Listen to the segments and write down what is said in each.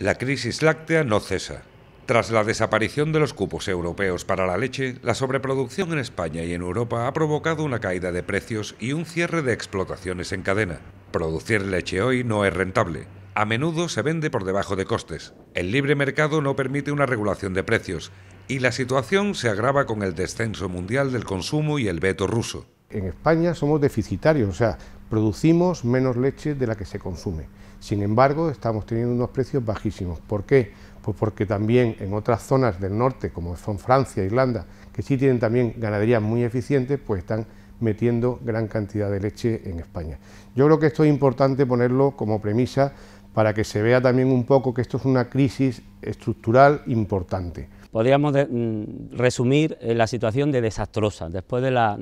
La crisis láctea no cesa. Tras la desaparición de los cupos europeos para la leche, la sobreproducción en España y en Europa ha provocado una caída de precios y un cierre de explotaciones en cadena. Producir leche hoy no es rentable. A menudo se vende por debajo de costes. El libre mercado no permite una regulación de precios y la situación se agrava con el descenso mundial del consumo y el veto ruso en España somos deficitarios, o sea, producimos menos leche de la que se consume. Sin embargo, estamos teniendo unos precios bajísimos. ¿Por qué? Pues porque también en otras zonas del norte, como son Francia, Irlanda, que sí tienen también ganaderías muy eficientes, pues están metiendo gran cantidad de leche en España. Yo creo que esto es importante ponerlo como premisa para que se vea también un poco que esto es una crisis estructural importante podríamos mm, resumir eh, la situación de desastrosa, después de la,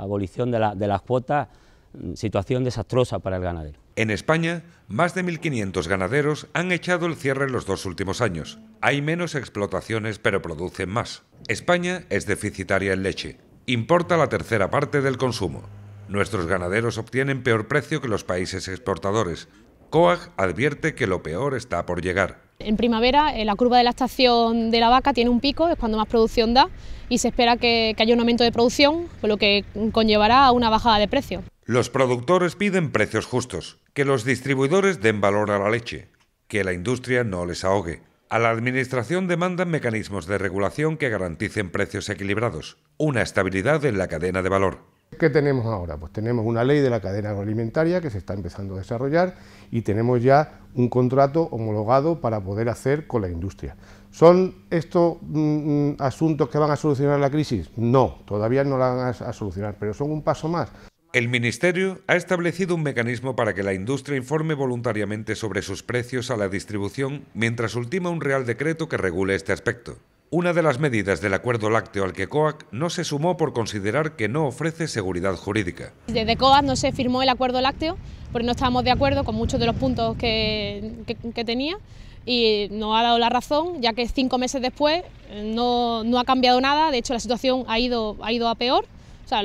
abolición de, de las cuotas, mm, situación desastrosa para el ganadero. En España, más de 1.500 ganaderos han echado el cierre en los dos últimos años. Hay menos explotaciones, pero producen más. España es deficitaria en leche. Importa la tercera parte del consumo. Nuestros ganaderos obtienen peor precio que los países exportadores. COAG advierte que lo peor está por llegar. En primavera eh, la curva de la estación de la vaca tiene un pico, es cuando más producción da y se espera que, haya un aumento de producción, lo que conllevará a una bajada de precio. Los productores piden precios justos, que los distribuidores den valor a la leche, que la industria no les ahogue. A la Administración demandan mecanismos de regulación que garanticen precios equilibrados, una estabilidad en la cadena de valor. ¿Qué tenemos ahora? Pues tenemos una ley de la cadena agroalimentaria que se está empezando a desarrollar y tenemos ya un contrato homologado para poder hacer con la industria. ¿Son estos mm, asuntos que van a solucionar la crisis? No, todavía no la van a solucionar, pero son un paso más. El Ministerio ha establecido un mecanismo para que la industria informe voluntariamente sobre sus precios a la distribución mientras ultima un real decreto que regule este aspecto. Una de las medidas del acuerdo lácteo al que COAC no se sumó por considerar que no ofrece seguridad jurídica. Desde COAC no se firmó el acuerdo lácteo porque no estábamos de acuerdo con muchos de los puntos que, tenía y no ha dado la razón, ya que cinco meses después eh, no, ha cambiado nada, de hecho la situación ha ido, ha ido a peor, o sea,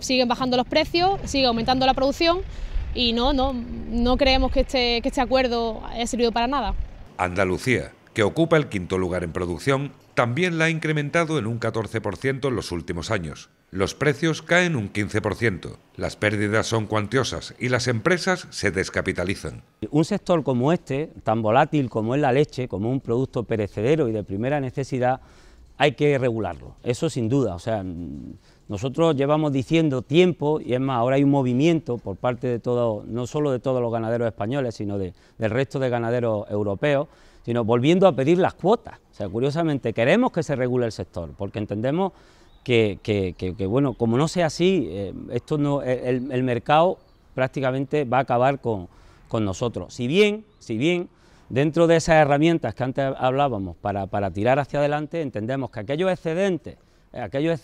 siguen bajando los precios, sigue aumentando la producción y no, no, no creemos que este, que este acuerdo haya servido para nada. Andalucía, que ocupa el quinto lugar en producción, también la ha incrementado en un 14% en los últimos años. Los precios caen un 15%, las pérdidas son cuantiosas y las empresas se descapitalizan. Un sector como este, tan volátil como es la leche, como un producto perecedero y de primera necesidad, hay que regularlo, eso sin duda, o sea, nosotros llevamos diciendo tiempo y es más, ahora hay un movimiento por parte de todo, no solo de todos los ganaderos españoles, sino del resto de ganaderos europeos, sino volviendo a pedir las cuotas. O sea, curiosamente queremos que se regule el sector, porque entendemos que, bueno, como no sea así, eh, esto no, el, el, mercado prácticamente va a acabar con, con nosotros. Si bien, si bien Dentro de esas herramientas que antes hablábamos para, tirar hacia adelante, entendemos que aquellos excedentes, eh, aquellos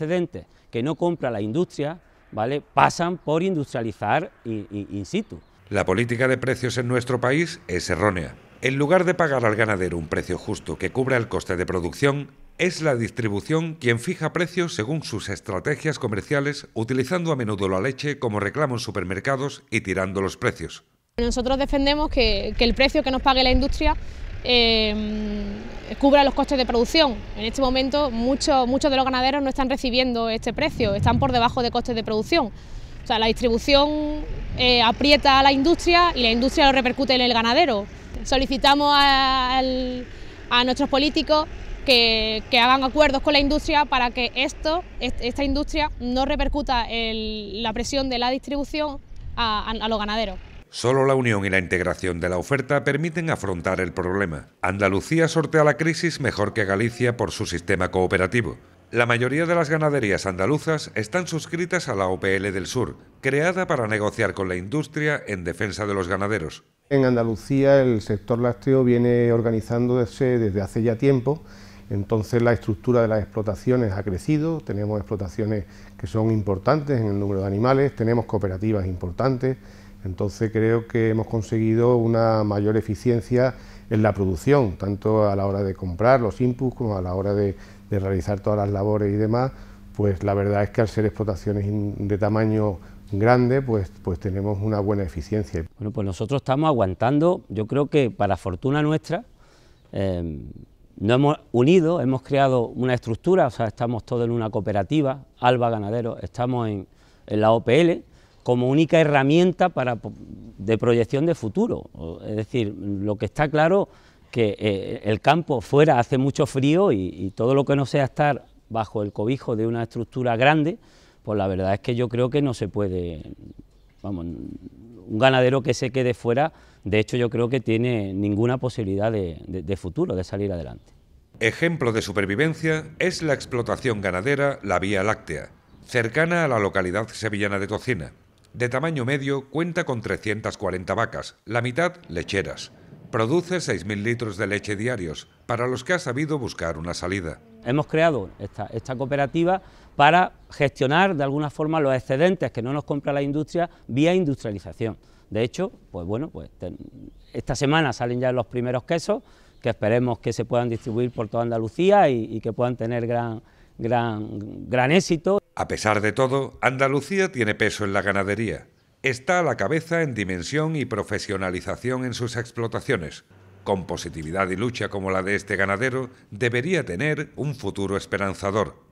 que no compra la industria, ¿vale? pasan por industrializar in, in situ. La política de precios en nuestro país es errónea. En lugar de pagar al ganadero un precio justo que cubra el coste de producción, es la distribución quien fija precios según sus estrategias comerciales, utilizando a menudo la leche como reclamo en supermercados y tirando los precios. Nosotros defendemos que, el precio que nos pague la industria em, cubra los costes de producción. En este momento muchos, muchos de los ganaderos no están recibiendo este precio, están por debajo de costes de producción. O sea, la distribución eh, aprieta a la industria y la industria lo repercute en el ganadero. Solicitamos a, nuestros políticos que, hagan acuerdos con la industria para que esto, esta industria no repercuta la presión de la distribución a los ganaderos. Solo la unión y la integración de la oferta permiten afrontar el problema. Andalucía sortea la crisis mejor que Galicia por su sistema cooperativo. La mayoría de las ganaderías andaluzas están suscritas a la OPL del Sur, creada para negociar con la industria en defensa de los ganaderos. En Andalucía el sector lácteo viene organizándose desde hace ya tiempo entonces la estructura de las explotaciones ha crecido, tenemos explotaciones que son importantes en el número de animales, tenemos cooperativas importantes, entonces creo que hemos conseguido una mayor eficiencia en la producción, tanto a la hora de comprar los inputs como a la hora de, realizar todas las labores y demás, pues la verdad es que al ser explotaciones de tamaño grande, pues, pues, tenemos una buena eficiencia. Bueno, pues nosotros estamos aguantando, yo creo que para fortuna nuestra, em, ...no hemos unido, hemos creado una estructura, o sea, estamos todos en una cooperativa, Alba Ganadero, estamos en la OPL, como única herramienta para, de proyección de futuro. Es decir, lo que está claro que eh, el campo fuera hace mucho frío y, todo lo que no sea estar bajo el cobijo de una estructura grande, pues la verdad es que yo creo que no se puede, vamos, un ganadero que se quede fuera, de hecho yo creo que tiene ninguna posibilidad de, de futuro, de salir adelante. Ejemplo de supervivencia es la explotación ganadera La Vía Láctea, cercana a la localidad sevillana de Tocina. De tamaño medio, cuenta con 340 vacas, la mitad lecheras. Produce 6.000 litros de leche diarios, para los que ha sabido buscar una salida. Hemos creado esta, cooperativa para gestionar de alguna forma los excedentes que no nos compra la industria vía industrialización. De hecho, pues bueno, pues esta semana salen ya los primeros quesos que esperemos que se puedan distribuir por toda Andalucía y, y que puedan tener gran, gran, gran éxito. A pesar de todo, Andalucía tiene peso en la ganadería. Está a la cabeza en dimensión y profesionalización en sus explotaciones. Con positividad y lucha como la de este ganadero, debería tener un futuro esperanzador.